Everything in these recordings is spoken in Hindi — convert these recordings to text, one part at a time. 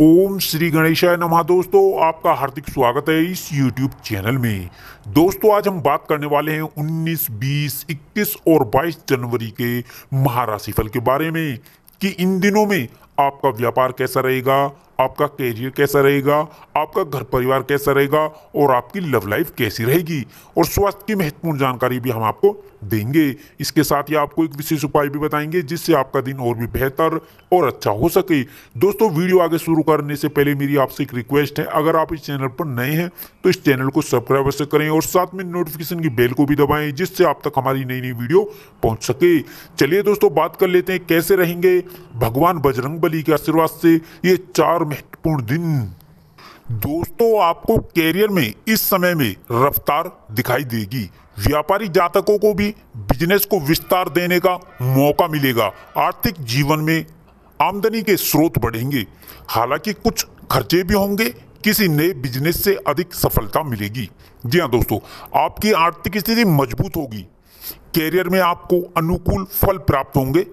ओम श्री गणेशाय नमः दोस्तों आपका हार्दिक स्वागत है इस यूट्यूब चैनल में दोस्तों आज हम बात करने वाले हैं 19, 20, 21 और 22 जनवरी के महाराशि फल के बारे में कि इन दिनों में आपका व्यापार कैसा रहेगा आपका कैरियर कैसा रहेगा आपका घर परिवार कैसा रहेगा और आपकी लव लाइफ कैसी रहेगी और स्वास्थ्य की महत्वपूर्ण जानकारी भी हम आपको देंगे इसके साथ ही आपको एक विशेष उपाय भी बताएंगे जिससे आपका दिन और भी बेहतर और अच्छा हो सके दोस्तों वीडियो आगे शुरू करने से पहले मेरी आपसे एक रिक्वेस्ट है अगर आप इस चैनल पर नए हैं तो इस चैनल को सब्सक्राइब अवश्य करें और साथ में नोटिफिकेशन की बेल को भी दबाएं जिससे आप तक हमारी नई नई वीडियो पहुंच सके चलिए दोस्तों बात कर लेते हैं कैसे रहेंगे भगवान बजरंग बली के आशीर्वाद से ये चार महत्वपूर्ण दिन दोस्तों आपको कैरियर में इस समय में रफ्तार दिखाई देगी व्यापारी जातकों को भी बिजनेस को विस्तार देने का मौका मिलेगा आर्थिक जीवन में आमदनी के स्रोत बढ़ेंगे हालांकि कुछ खर्चे भी होंगे किसी नए बिजनेस से अधिक सफलता मिलेगी जी हाँ दोस्तों आपकी आर्थिक स्थिति मजबूत होगी कैरियर में आपको अनुकूल फल प्राप्त होंगे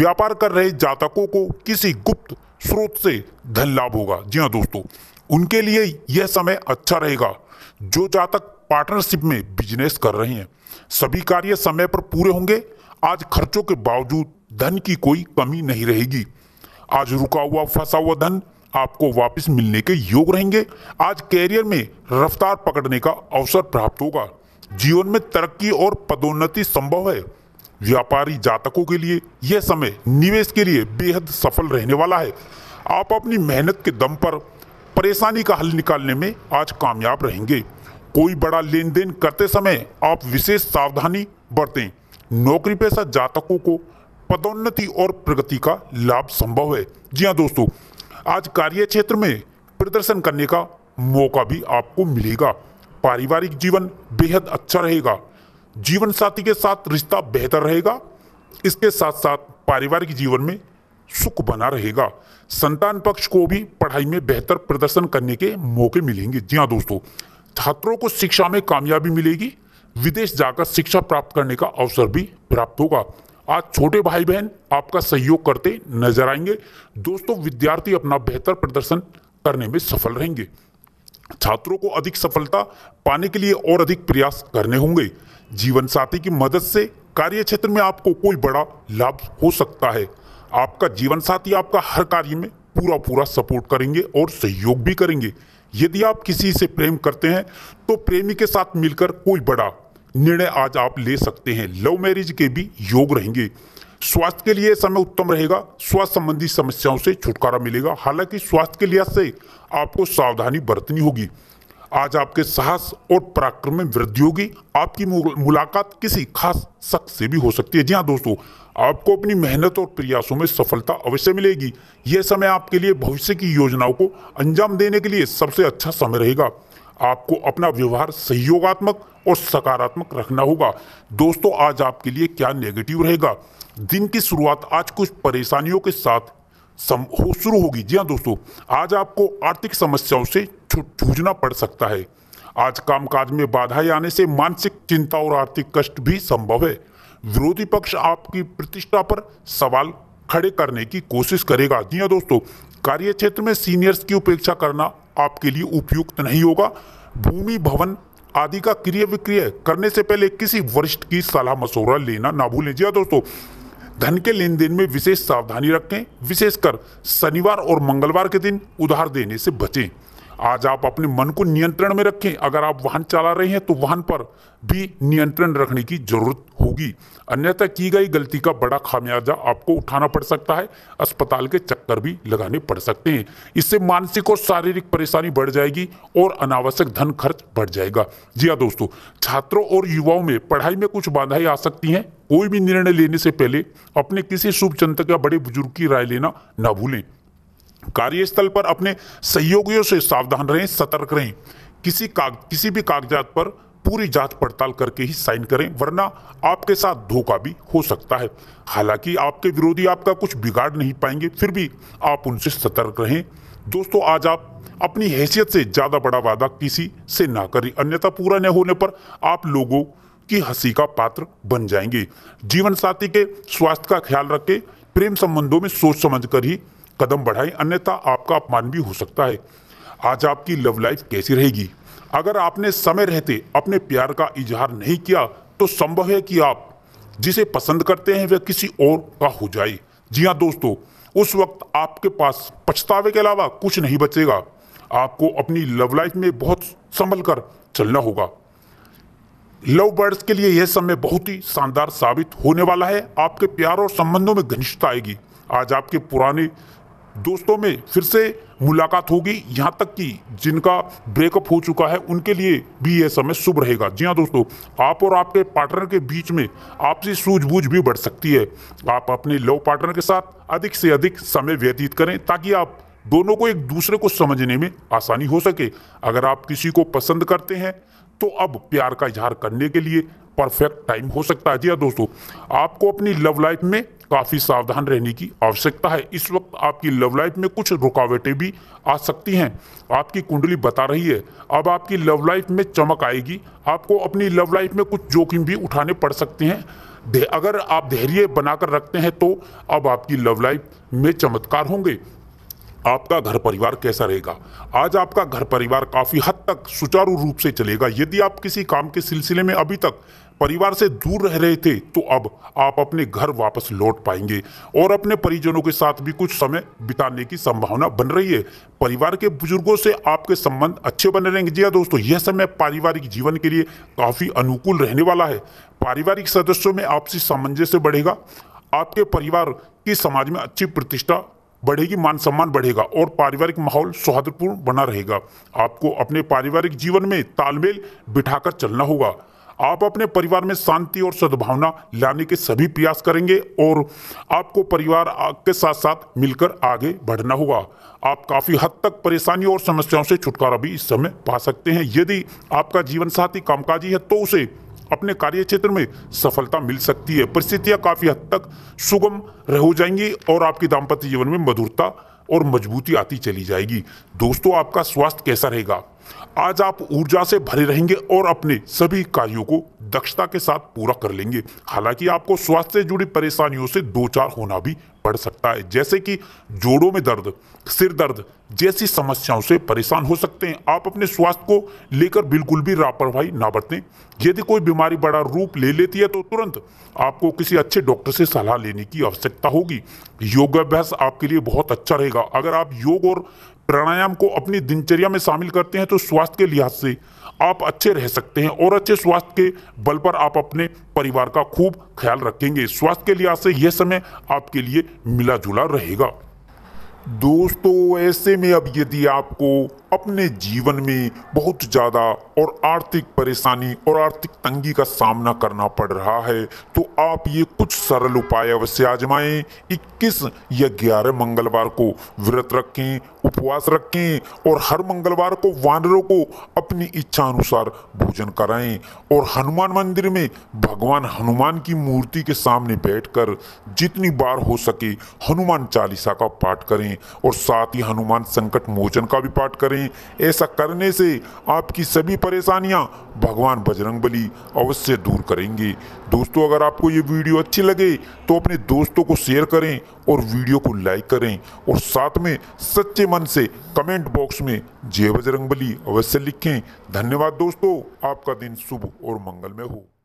व्यापार कर रहे जातकों को किसी गुप्त स्रोत से धन लाभ होगा जी हाँ दोस्तों उनके लिए यह समय अच्छा रहेगा जो जातक पार्टनरशिप में बिजनेस कर रहे हैं सभी कार्य समय पर पूरे होंगे आज खर्चों के बावजूद धन की कोई कमी नहीं रहेगी आज रुका हुआ फंसा हुआ धन आपको वापस मिलने के योग रहेंगे आज कैरियर में रफ्तार पकड़ने का अवसर प्राप्त होगा जीवन में तरक्की और पदोन्नति संभव है व्यापारी जातकों के लिए यह समय निवेश के लिए बेहद सफल रहने वाला है आप अपनी मेहनत के दम पर परेशानी का हल निकालने में आज कामयाब रहेंगे कोई बड़ा लेन देन करते समय आप विशेष सावधानी बरतें नौकरी पेशा जातकों को पदोन्नति और प्रगति का लाभ संभव है जी हाँ दोस्तों आज कार्य क्षेत्र में प्रदर्शन करने का मौका भी आपको मिलेगा पारिवारिक जीवन बेहद अच्छा रहेगा जीवन साथी के साथ रिश्ता बेहतर रहेगा इसके साथ साथ पारिवारिक जीवन में सुख बना रहेगा संतान पक्ष को भी पढ़ाई में बेहतर प्रदर्शन करने के मौके मिलेंगे जी हाँ दोस्तों छात्रों को शिक्षा में कामयाबी मिलेगी विदेश जाकर शिक्षा प्राप्त करने का अवसर भी प्राप्त होगा आज छोटे भाई बहन आपका सहयोग करते नजर आएंगे दोस्तों विद्यार्थी अपना बेहतर प्रदर्शन करने में सफल रहेंगे छात्रों को अधिक सफलता पाने के लिए और अधिक प्रयास करने होंगे जीवन साथी की मदद से कार्य क्षेत्र में आपको कोई बड़ा लाभ हो सकता है आपका जीवन साथी आपका हर कार्य में पूरा पूरा सपोर्ट करेंगे और सहयोग भी करेंगे यदि आप किसी से प्रेम करते हैं तो प्रेमी के साथ मिलकर कोई बड़ा निर्णय आज आप ले सकते हैं लव मैरिज के भी योग रहेंगे स्वास्थ्य के लिए समय उत्तम रहेगा स्वास्थ्य संबंधी समस्याओं से छुटकारा मिलेगा हालांकि स्वास्थ्य के लिहाज से आपको सावधानी बरतनी होगी आज आपके साहस और पराक्रम में वृद्धि होगी आपकी मुलाकात किसी खास शख्स से भी हो सकती है जी हाँ दोस्तों आपको अपनी मेहनत और प्रयासों में सफलता अवश्य मिलेगी यह समय आपके लिए भविष्य की योजनाओं को अंजाम देने के लिए सबसे अच्छा समय रहेगा आपको अपना व्यवहार सहयोगात्मक और सकारात्मक रखना होगा दोस्तों आज आपके लिए क्या नेगेटिव रहेगा दिन की शुरुआत आज कुछ परेशानियों के साथ हो शुरू होगी जी हाँ दोस्तों आज आपको आर्थिक समस्याओं से जूझना पड़ सकता है आज कामकाज में बाधाएं आने से मानसिक चिंता और आर्थिक कष्ट भी संभव है विरोधी पक्ष आपकी प्रतिष्ठा पर सवाल खड़े करने की कोशिश करेगा जी हाँ दोस्तों कार्य क्षेत्र में सीनियर्स की उपेक्षा करना आपके लिए उपयुक्त नहीं होगा भूमि भवन आदि का क्रिय विक्रय करने से पहले किसी वरिष्ठ की सलाह मशवरा लेना ना भूलें जी हाँ दोस्तों धन के लेन देन में विशेष सावधानी रखें विशेषकर शनिवार और मंगलवार के दिन उधार देने से बचें आज आप अपने मन को नियंत्रण में रखें अगर आप वाहन चला रहे हैं तो वाहन पर भी नियंत्रण रखने की जरूरत होगी अन्यथा की गई गलती का बड़ा खामियाजा आपको उठाना पड़ सकता है अस्पताल के चक्कर भी लगाने पड़ सकते हैं इससे मानसिक और शारीरिक परेशानी बढ़ जाएगी और अनावश्यक धन खर्च बढ़ जाएगा जी हाँ दोस्तों छात्रों और युवाओं में पढ़ाई में कुछ बाधाएं आ सकती हैं कोई भी निर्णय लेने से पहले अपने किसी शुभ चिंतक या बड़े बुजुर्ग की राय लेना ना भूलें कार्यस्थल पर अपने सहयोगियों से सावधान रहें सतर्क रहें किसी का किसी भी कागजात पर पूरी जांच पड़ताल करके ही साइन करें वरना आपके साथ धोखा भी हो सकता है हालांकि आपके विरोधी आपका कुछ बिगाड़ नहीं पाएंगे फिर भी आप उनसे सतर्क रहें दोस्तों आज आप अपनी हैसियत से ज़्यादा बड़ा वादा किसी से ना करें अन्यथा पूरा न होने पर आप लोगों की हंसी का पात्र बन जाएंगे जीवन साथी के स्वास्थ्य का ख्याल रखें प्रेम संबंधों में सोच समझ ही कदम बढ़ाएं अन्यथा आपका अपमान भी हो सकता है आज आपकी लव लाइफ कैसी रहेगी अगर आपने समय रहते अपने प्यार का इजहार नहीं किया तो संभव है कि आप जिसे पसंद करते हैं वह किसी और का हो जाए जी हाँ दोस्तों उस वक्त आपके पास पछतावे के अलावा कुछ नहीं बचेगा आपको अपनी लव लाइफ में बहुत संभल कर चलना होगा लव बर्ड्स के लिए यह समय बहुत ही शानदार साबित होने वाला है आपके प्यार और संबंधों में घनिष्ठता आएगी आज आपके पुराने दोस्तों में फिर से मुलाकात होगी यहाँ तक कि जिनका ब्रेकअप हो चुका है उनके लिए भी यह समय शुभ रहेगा जी हाँ दोस्तों आप और आपके पार्टनर के बीच में आपसी सूझबूझ भी बढ़ सकती है आप अपने लव पार्टनर के साथ अधिक से अधिक समय व्यतीत करें ताकि आप दोनों को एक दूसरे को समझने में आसानी हो सके अगर आप किसी को पसंद करते हैं तो अब प्यार का इजहार करने के लिए परफेक्ट टाइम हो सकता है जी हाँ दोस्तों आपको अपनी लव लाइफ में काफ़ी सावधान रहने की आवश्यकता है इस वक्त आपकी लव लाइफ में कुछ रुकावटें भी आ सकती हैं आपकी कुंडली बता रही है अब आपकी लव लाइफ में चमक आएगी आपको अपनी लव लाइफ में कुछ जोखिम भी उठाने पड़ सकते हैं अगर आप धैर्य बनाकर रखते हैं तो अब आपकी लव लाइफ में चमत्कार होंगे आपका घर परिवार कैसा रहेगा आज आपका घर परिवार काफ़ी हद तक सुचारू रूप से चलेगा यदि आप किसी काम के सिलसिले में अभी तक परिवार से दूर रह रहे थे तो अब आप अपने घर वापस लौट पाएंगे और अपने परिजनों के साथ भी कुछ समय बिताने की संभावना बन रही है परिवार के बुजुर्गों से आपके संबंध अच्छे बने रहेंगे जी हाँ दोस्तों यह समय पारिवारिक जीवन के लिए काफ़ी अनुकूल रहने वाला है पारिवारिक सदस्यों में आपसी सामंजस्य बढ़ेगा आपके परिवार की समाज में अच्छी प्रतिष्ठा बढ़ेगी मान सम्मान बढ़ेगा और पारिवारिक माहौल सौहार्दपूर्ण बना रहेगा आपको अपने पारिवारिक जीवन में तालमेल बिठाकर चलना होगा आप अपने परिवार में शांति और सद्भावना लाने के सभी प्रयास करेंगे और आपको परिवार के साथ साथ मिलकर आगे बढ़ना होगा आप काफ़ी हद तक परेशानियों और समस्याओं से छुटकारा भी इस समय पा सकते हैं यदि आपका जीवन साथी कामकाजी है तो उसे अपने कार्य क्षेत्र में सफलता मिल सकती है परिस्थितियां काफ़ी हद तक सुगम हो जाएंगी और आपके दाम्पत्य जीवन में मधुरता और मजबूती आती चली जाएगी दोस्तों आपका स्वास्थ्य कैसा रहेगा आज आप ऊर्जा से भरे रहेंगे और अपने सभी कार्यों को दक्षता के साथ पूरा कर लेंगे हालांकि आपको स्वास्थ्य से जुड़ी परेशानियों से दो चार होना भी पड़ सकता है जैसे कि जोड़ों में दर्द सिर दर्द जैसी समस्याओं से परेशान हो सकते हैं आप अपने स्वास्थ्य को लेकर बिल्कुल भी लापरवाही ना बरतें यदि कोई बीमारी बड़ा रूप ले लेती है तो तुरंत आपको किसी अच्छे डॉक्टर से सलाह लेने की आवश्यकता होगी योगाभ्यास आपके लिए बहुत अच्छा रहेगा अगर आप योग और प्राणायाम को अपनी दिनचर्या में शामिल करते हैं तो स्वास्थ्य के लिहाज से आप अच्छे रह सकते हैं और अच्छे स्वास्थ्य के बल पर आप अपने परिवार का खूब ख्याल रखेंगे स्वास्थ्य के लिहाज से यह समय आपके लिए मिला जुला रहेगा दोस्तों ऐसे में अब यदि आपको अपने जीवन में बहुत ज़्यादा और आर्थिक परेशानी और आर्थिक तंगी का सामना करना पड़ रहा है तो आप ये कुछ सरल उपाय अवश्य आजमाएं 21 या ग्यारह मंगलवार को व्रत रखें उपवास रखें और हर मंगलवार को वानरों को अपनी इच्छा अनुसार भोजन कराएं और हनुमान मंदिर में भगवान हनुमान की मूर्ति के सामने बैठकर जितनी बार हो सके हनुमान चालीसा का पाठ करें और साथ ही हनुमान संकट मोचन का भी पाठ करें ऐसा करने से आपकी सभी परेशानियां भगवान बजरंग अवश्य दूर करेंगे दोस्तों अगर आपको ये वीडियो अच्छी लगे तो अपने दोस्तों को शेयर करें और वीडियो को लाइक करें और साथ में सच्चे मन से कमेंट बॉक्स में जय बजरंगबली अवश्य लिखें धन्यवाद दोस्तों आपका दिन शुभ और मंगलमय हो